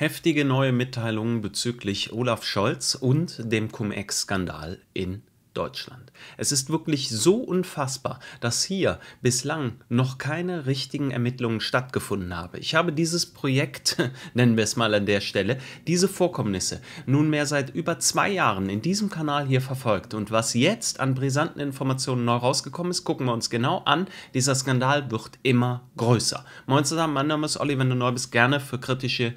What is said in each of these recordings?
heftige neue Mitteilungen bezüglich Olaf Scholz und dem Cum-Ex-Skandal in Deutschland. Es ist wirklich so unfassbar, dass hier bislang noch keine richtigen Ermittlungen stattgefunden haben. Ich habe dieses Projekt, nennen wir es mal an der Stelle, diese Vorkommnisse nunmehr seit über zwei Jahren in diesem Kanal hier verfolgt. Und was jetzt an brisanten Informationen neu rausgekommen ist, gucken wir uns genau an. Dieser Skandal wird immer größer. Moin zusammen, mein Name ist Olli, wenn du neu bist, gerne für kritische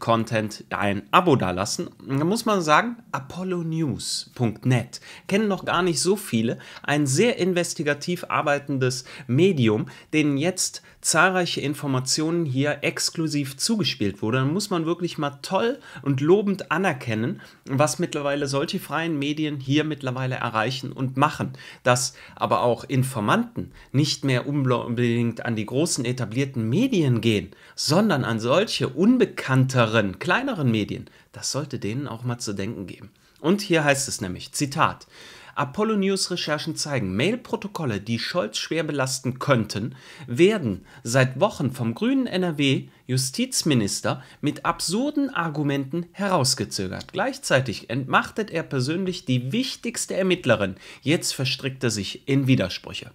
Content ein Abo dalassen. Da muss man sagen, apollonews.net. Kennen kennen noch gar nicht so viele, ein sehr investigativ arbeitendes Medium, denen jetzt zahlreiche Informationen hier exklusiv zugespielt wurden. Dann muss man wirklich mal toll und lobend anerkennen, was mittlerweile solche freien Medien hier mittlerweile erreichen und machen. Dass aber auch Informanten nicht mehr unbedingt an die großen etablierten Medien gehen, sondern an solche unbekannteren, kleineren Medien, das sollte denen auch mal zu denken geben. Und hier heißt es nämlich, Zitat, Apollo News Recherchen zeigen, Mailprotokolle, die Scholz schwer belasten könnten, werden seit Wochen vom grünen NRW Justizminister mit absurden Argumenten herausgezögert. Gleichzeitig entmachtet er persönlich die wichtigste Ermittlerin. Jetzt verstrickt er sich in Widersprüche.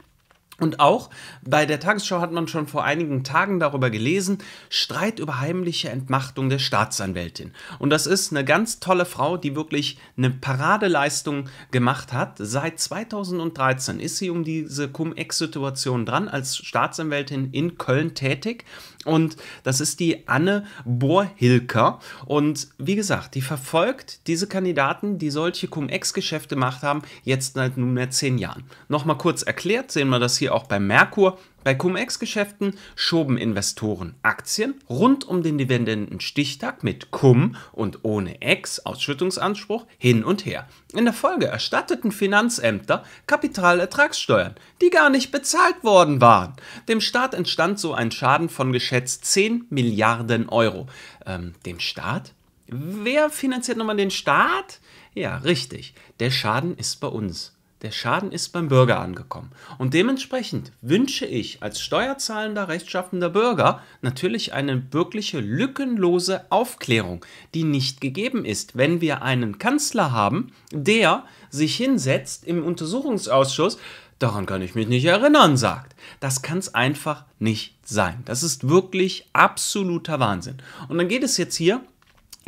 Und auch bei der Tagesschau hat man schon vor einigen Tagen darüber gelesen, Streit über heimliche Entmachtung der Staatsanwältin. Und das ist eine ganz tolle Frau, die wirklich eine Paradeleistung gemacht hat. Seit 2013 ist sie um diese Cum-Ex-Situation dran, als Staatsanwältin in Köln tätig. Und das ist die Anne Bohrhilker. Und wie gesagt, die verfolgt diese Kandidaten, die solche Cum-Ex-Geschäfte gemacht haben, jetzt seit nunmehr zehn Jahren. Nochmal kurz erklärt, sehen wir das hier auch bei Merkur, bei Cum-Ex-Geschäften schoben Investoren Aktien rund um den Dividendenstichtag mit Cum und ohne Ex Ausschüttungsanspruch hin und her. In der Folge erstatteten Finanzämter Kapitalertragssteuern, die gar nicht bezahlt worden waren. Dem Staat entstand so ein Schaden von geschätzt 10 Milliarden Euro. Ähm, dem Staat? Wer finanziert nochmal den Staat? Ja, richtig. Der Schaden ist bei uns. Der Schaden ist beim Bürger angekommen. Und dementsprechend wünsche ich als steuerzahlender, rechtschaffender Bürger natürlich eine wirkliche lückenlose Aufklärung, die nicht gegeben ist, wenn wir einen Kanzler haben, der sich hinsetzt im Untersuchungsausschuss, daran kann ich mich nicht erinnern, sagt. Das kann es einfach nicht sein. Das ist wirklich absoluter Wahnsinn. Und dann geht es jetzt hier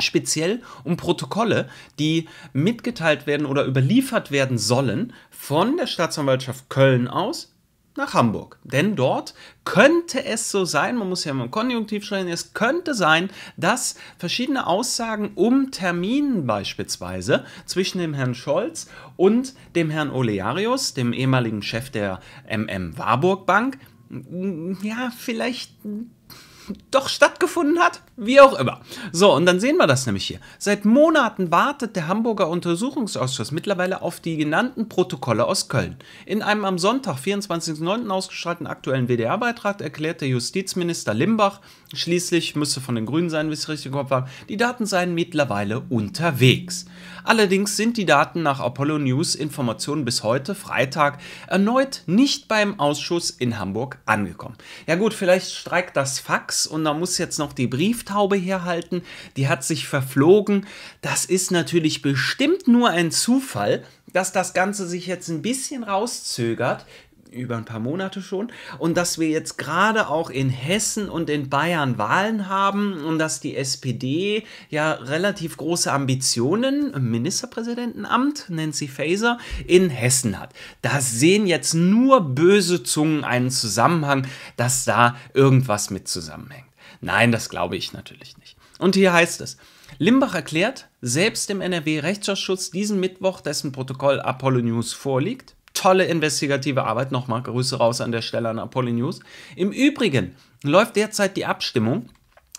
speziell um Protokolle, die mitgeteilt werden oder überliefert werden sollen von der Staatsanwaltschaft Köln aus nach Hamburg. Denn dort könnte es so sein, man muss ja immer im Konjunktiv sprechen, es könnte sein, dass verschiedene Aussagen um Terminen beispielsweise zwischen dem Herrn Scholz und dem Herrn Olearius, dem ehemaligen Chef der MM Warburg Bank, ja, vielleicht doch stattgefunden hat, wie auch immer. So, und dann sehen wir das nämlich hier. Seit Monaten wartet der Hamburger Untersuchungsausschuss mittlerweile auf die genannten Protokolle aus Köln. In einem am Sonntag, 24.09. ausgestrahlten aktuellen WDR-Beitrag erklärte Justizminister Limbach, schließlich müsste von den Grünen sein, wie es richtig im Kopf war, die Daten seien mittlerweile unterwegs. Allerdings sind die Daten nach Apollo News Informationen bis heute, Freitag, erneut nicht beim Ausschuss in Hamburg angekommen. Ja gut, vielleicht streikt das Fax und da muss jetzt noch die Brieftaube herhalten, die hat sich verflogen. Das ist natürlich bestimmt nur ein Zufall, dass das Ganze sich jetzt ein bisschen rauszögert über ein paar Monate schon. Und dass wir jetzt gerade auch in Hessen und in Bayern Wahlen haben und dass die SPD ja relativ große Ambitionen im Ministerpräsidentenamt, Nancy Faeser, in Hessen hat. Da sehen jetzt nur böse Zungen einen Zusammenhang, dass da irgendwas mit zusammenhängt. Nein, das glaube ich natürlich nicht. Und hier heißt es, Limbach erklärt, selbst im NRW-Rechtsausschuss diesen Mittwoch, dessen Protokoll Apollo News vorliegt, tolle investigative Arbeit. Nochmal Grüße raus an der Stelle an Apollo News. Im Übrigen läuft derzeit die Abstimmung,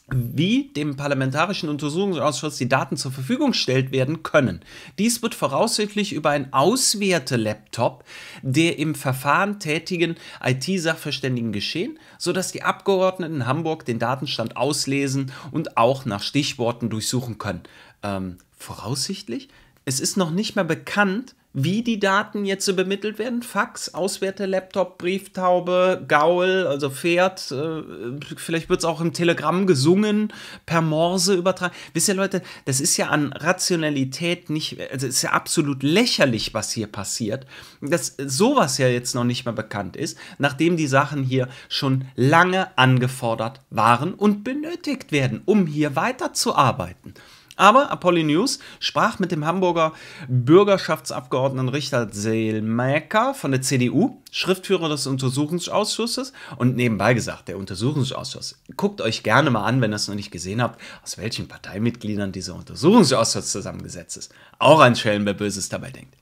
wie dem Parlamentarischen Untersuchungsausschuss die Daten zur Verfügung gestellt werden können. Dies wird voraussichtlich über einen Auswerte-Laptop der im Verfahren tätigen IT-Sachverständigen geschehen, sodass die Abgeordneten in Hamburg den Datenstand auslesen und auch nach Stichworten durchsuchen können. Ähm, voraussichtlich? Es ist noch nicht mehr bekannt, wie die Daten jetzt übermittelt werden. Fax, Auswerte, Laptop, Brieftaube, Gaul, also Pferd. Äh, vielleicht wird es auch im Telegramm gesungen, per Morse übertragen. Wisst ihr, Leute, das ist ja an Rationalität nicht, also ist ja absolut lächerlich, was hier passiert. Dass sowas ja jetzt noch nicht mehr bekannt ist, nachdem die Sachen hier schon lange angefordert waren und benötigt werden, um hier weiterzuarbeiten. Aber Apolli News sprach mit dem Hamburger Bürgerschaftsabgeordneten Richard Seelmaecker von der CDU, Schriftführer des Untersuchungsausschusses und nebenbei gesagt, der Untersuchungsausschuss. Guckt euch gerne mal an, wenn ihr es noch nicht gesehen habt, aus welchen Parteimitgliedern dieser Untersuchungsausschuss zusammengesetzt ist. Auch ein Schellen, wer Böses dabei denkt.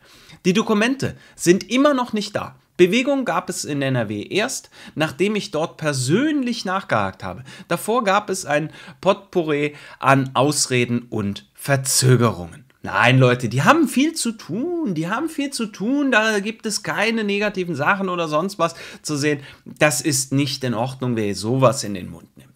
Die Dokumente sind immer noch nicht da. Bewegung gab es in NRW erst, nachdem ich dort persönlich nachgehakt habe. Davor gab es ein Potpourri an Ausreden und Verzögerungen. Nein, Leute, die haben viel zu tun, die haben viel zu tun, da gibt es keine negativen Sachen oder sonst was zu sehen. Das ist nicht in Ordnung, wer sowas in den Mund nimmt.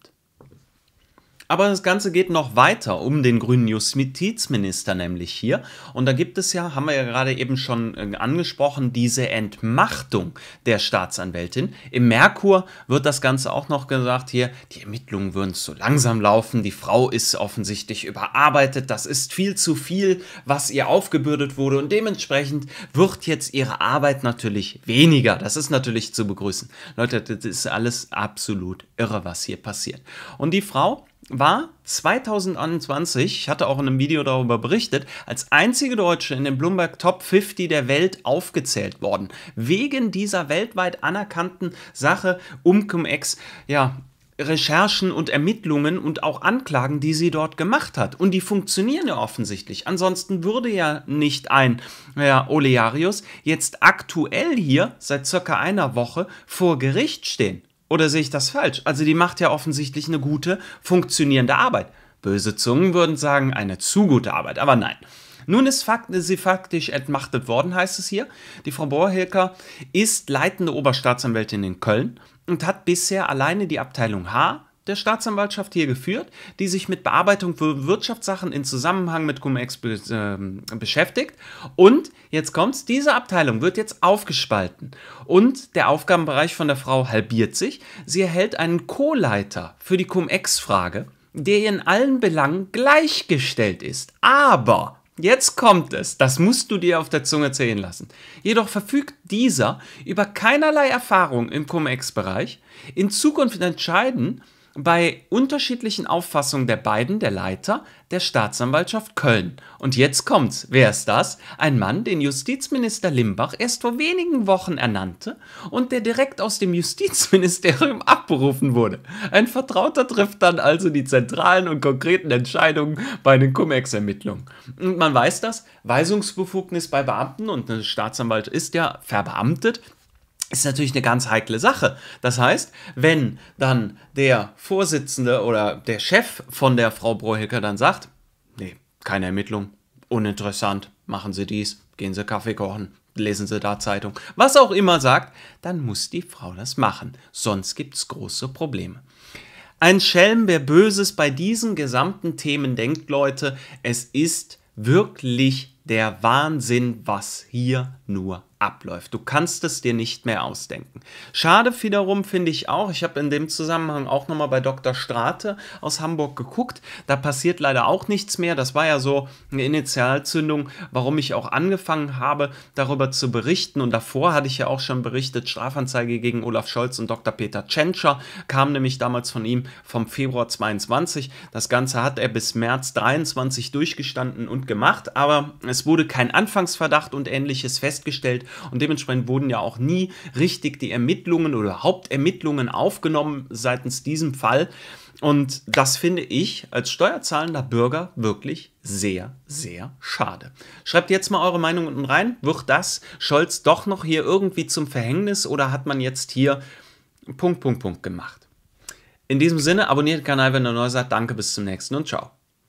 Aber das Ganze geht noch weiter um den grünen Justizminister nämlich hier. Und da gibt es ja, haben wir ja gerade eben schon äh, angesprochen, diese Entmachtung der Staatsanwältin. Im Merkur wird das Ganze auch noch gesagt hier, die Ermittlungen würden zu langsam laufen, die Frau ist offensichtlich überarbeitet, das ist viel zu viel, was ihr aufgebürdet wurde und dementsprechend wird jetzt ihre Arbeit natürlich weniger. Das ist natürlich zu begrüßen. Leute, das ist alles absolut irre, was hier passiert. Und die Frau, war 2021, ich hatte auch in einem Video darüber berichtet, als einzige Deutsche in den Bloomberg Top 50 der Welt aufgezählt worden. Wegen dieser weltweit anerkannten Sache um Cum-Ex, ja, Recherchen und Ermittlungen und auch Anklagen, die sie dort gemacht hat. Und die funktionieren ja offensichtlich. Ansonsten würde ja nicht ein Herr Olearius jetzt aktuell hier seit circa einer Woche vor Gericht stehen. Oder sehe ich das falsch? Also die macht ja offensichtlich eine gute, funktionierende Arbeit. Böse Zungen würden sagen, eine zu gute Arbeit, aber nein. Nun ist Fakt, sie faktisch entmachtet worden, heißt es hier. Die Frau Bohrhilker ist leitende Oberstaatsanwältin in Köln und hat bisher alleine die Abteilung H der Staatsanwaltschaft hier geführt, die sich mit Bearbeitung von Wirtschaftssachen in Zusammenhang mit Cum-Ex äh, beschäftigt. Und jetzt kommt's, diese Abteilung wird jetzt aufgespalten und der Aufgabenbereich von der Frau halbiert sich. Sie erhält einen Co-Leiter für die Cum-Ex-Frage, der in allen Belangen gleichgestellt ist. Aber Jetzt kommt es, das musst du dir auf der Zunge zählen lassen. Jedoch verfügt dieser über keinerlei Erfahrung im Cum-Ex-Bereich, in Zukunft entscheiden, bei unterschiedlichen Auffassungen der beiden, der Leiter der Staatsanwaltschaft Köln. Und jetzt kommt's. Wer ist das? Ein Mann, den Justizminister Limbach erst vor wenigen Wochen ernannte und der direkt aus dem Justizministerium abberufen wurde. Ein Vertrauter trifft dann also die zentralen und konkreten Entscheidungen bei den Cum-Ex-Ermittlungen. Und man weiß das, Weisungsbefugnis bei Beamten und eine Staatsanwalt ist ja verbeamtet, ist natürlich eine ganz heikle Sache. Das heißt, wenn dann der Vorsitzende oder der Chef von der Frau Brohilker dann sagt, nee, keine Ermittlung, uninteressant, machen Sie dies, gehen Sie Kaffee kochen, lesen Sie da Zeitung, was auch immer sagt, dann muss die Frau das machen. Sonst gibt es große Probleme. Ein Schelm, wer Böses bei diesen gesamten Themen denkt, Leute, es ist wirklich der Wahnsinn, was hier nur abläuft. Du kannst es dir nicht mehr ausdenken. Schade wiederum finde ich auch, ich habe in dem Zusammenhang auch nochmal bei Dr. Strate aus Hamburg geguckt, da passiert leider auch nichts mehr. Das war ja so eine Initialzündung, warum ich auch angefangen habe, darüber zu berichten. Und davor hatte ich ja auch schon berichtet, Strafanzeige gegen Olaf Scholz und Dr. Peter Tschentscher kam nämlich damals von ihm vom Februar 22. Das Ganze hat er bis März 23 durchgestanden und gemacht, aber es wurde kein Anfangsverdacht und ähnliches festgestellt und dementsprechend wurden ja auch nie richtig die Ermittlungen oder Hauptermittlungen aufgenommen seitens diesem Fall. Und das finde ich als steuerzahlender Bürger wirklich sehr, sehr schade. Schreibt jetzt mal eure Meinung unten rein. Wird das Scholz doch noch hier irgendwie zum Verhängnis oder hat man jetzt hier Punkt, Punkt, Punkt gemacht? In diesem Sinne, abonniert den Kanal, wenn ihr neu seid. Danke, bis zum nächsten und ciao.